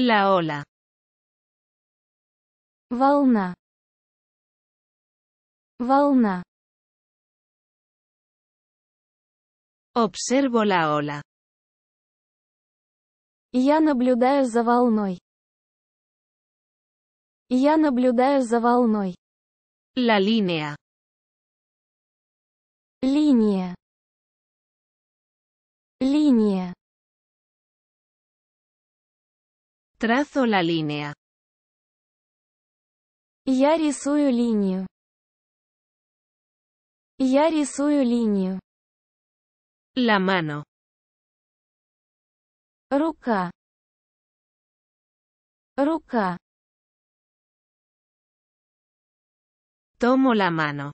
La ola. Волна. Волна. Observo la ola. Я наблюдаю за волной. Я наблюдаю за волной. La línea. Линия. Линия. Trazo la línea. Я рисую линию. Я рисую линию. La mano. Рука. Рука. Tomo la mano.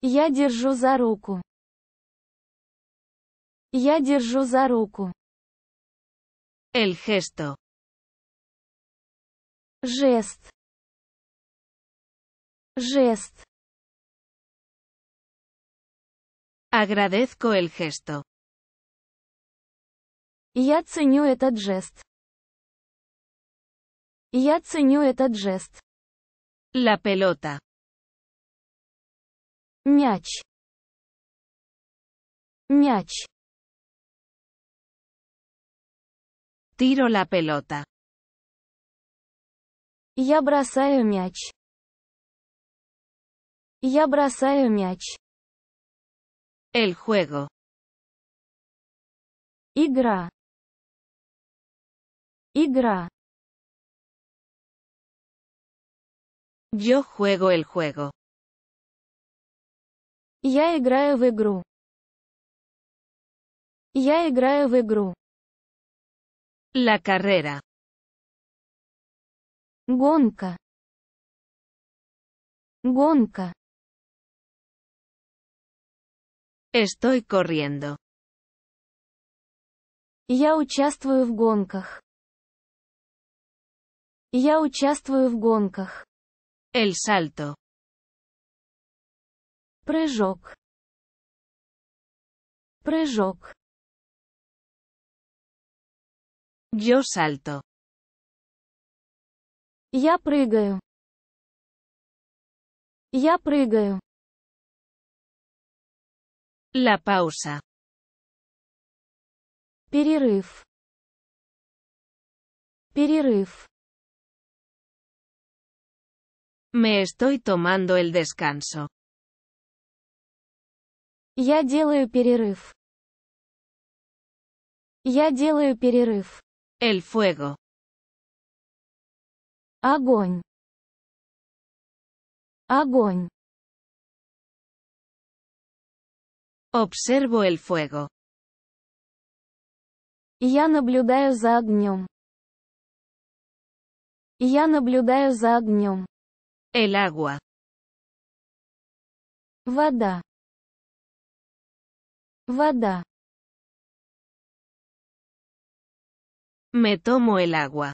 Я держу за руку. Я держу за руку. El gesto. Gest. Gest. Agradezco el gesto. Я ценю этот жест. Я ценю этот жест. La pelota. Мяч. Мяч. Tiro la pelota. Я бросаю мяч. Я бросаю мяч. El juego. Игра. Игра. Yo juego el juego. Я играю в игру. Я играю в игру. La carrera. Гонка. Гонка. Estoy corriendo. Я участвую в гонках. Я участвую в гонках. El salto. Прыжок. Прыжок. Yo salto. Я прыгаю. Я прыгаю. La pausa. Перерыв. Перерыв. Me estoy tomando el descanso. Я делаю перерыв. Я делаю перерыв. El fuego. Огонь. Огонь. Observo el fuego. Я наблюдаю за огнем. Я наблюдаю за огнем. El agua. Вода. Вода. Me tomo el agua.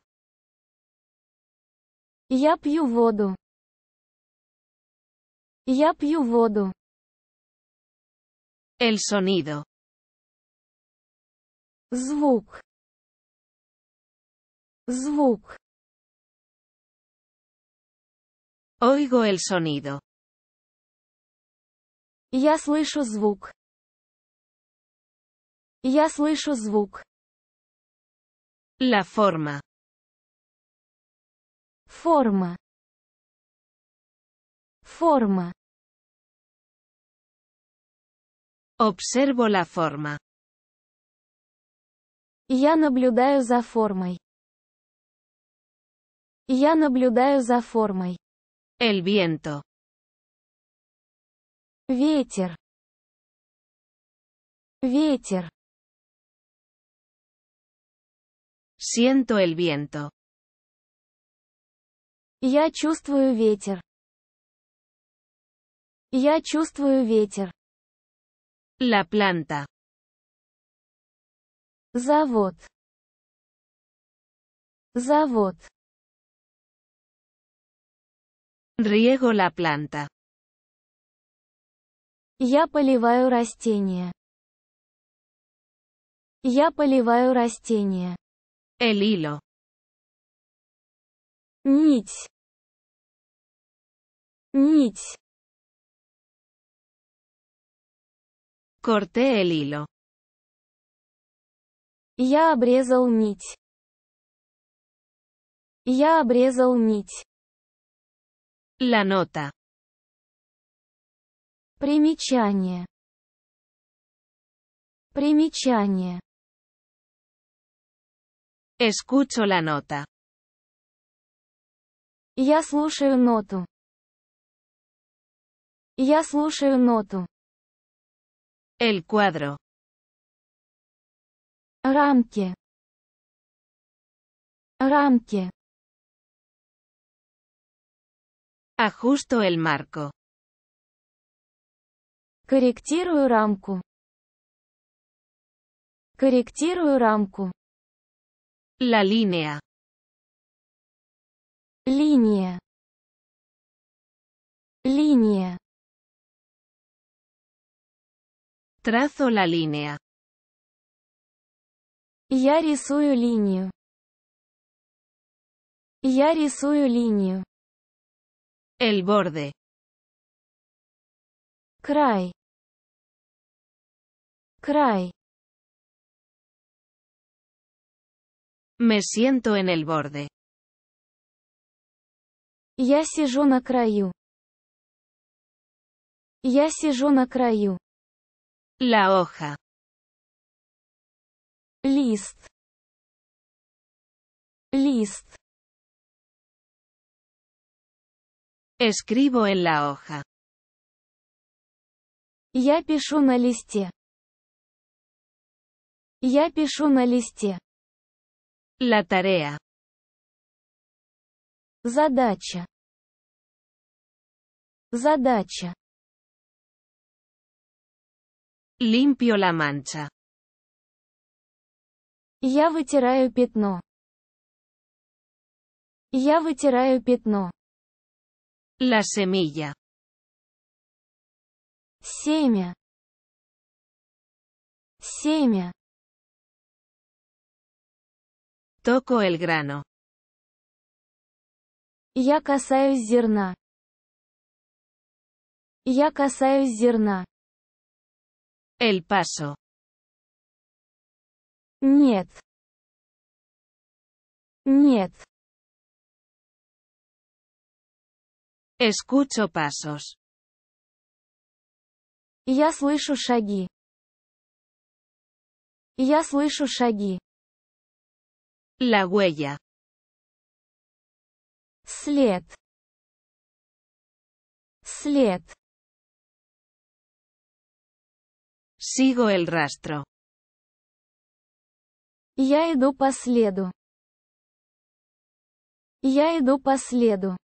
Я пью воду. Я пью воду. El sonido. Звук. Звук. Oigo el sonido. Я слышу звук. Я слышу звук. La forma. Форма. Форма. Observo la forma. Я наблюдаю за формой. Я наблюдаю за формой. El viento. Ветер. Ветер. Siento el viento. Я чувствую ветер. Я чувствую ветер. La planta. Завод. Завод. Riego la planta. Я поливаю растения. Я поливаю растения. El hilo. Нить. Нить. Corté el hilo. Я обрезал нить. Я обрезал нить. La nota. Примечание. Примечание. Escucho la nota. Я слушаю ноту. Я слушаю ноту. El cuadro. Рамки. Рамки. Ajusto el marco. Корректирую рамку. Корректирую рамку. La línea. Línea. Línea. Trazo la línea. Я рисую y Я El borde. Край. Край. Me siento en el borde. Я сижу на краю. Я сижу на краю. La hoja. Лист. Лист. Escribo en la hoja. Я пишу на листе. Я пишу на листе. La tarea. Задача. Задача. Limpio la mancha. Я вытираю пятно. Я вытираю пятно. La semilla. Семя. Семя. Toco el grano. Я касаюсь зерна. Я касаюсь зерна. El paso. Нет. Нет. Escucho pasos. Я слышу шаги. Я слышу шаги. La huella, sLed, sLed. Sigo el rastro. Ya he do Ya he do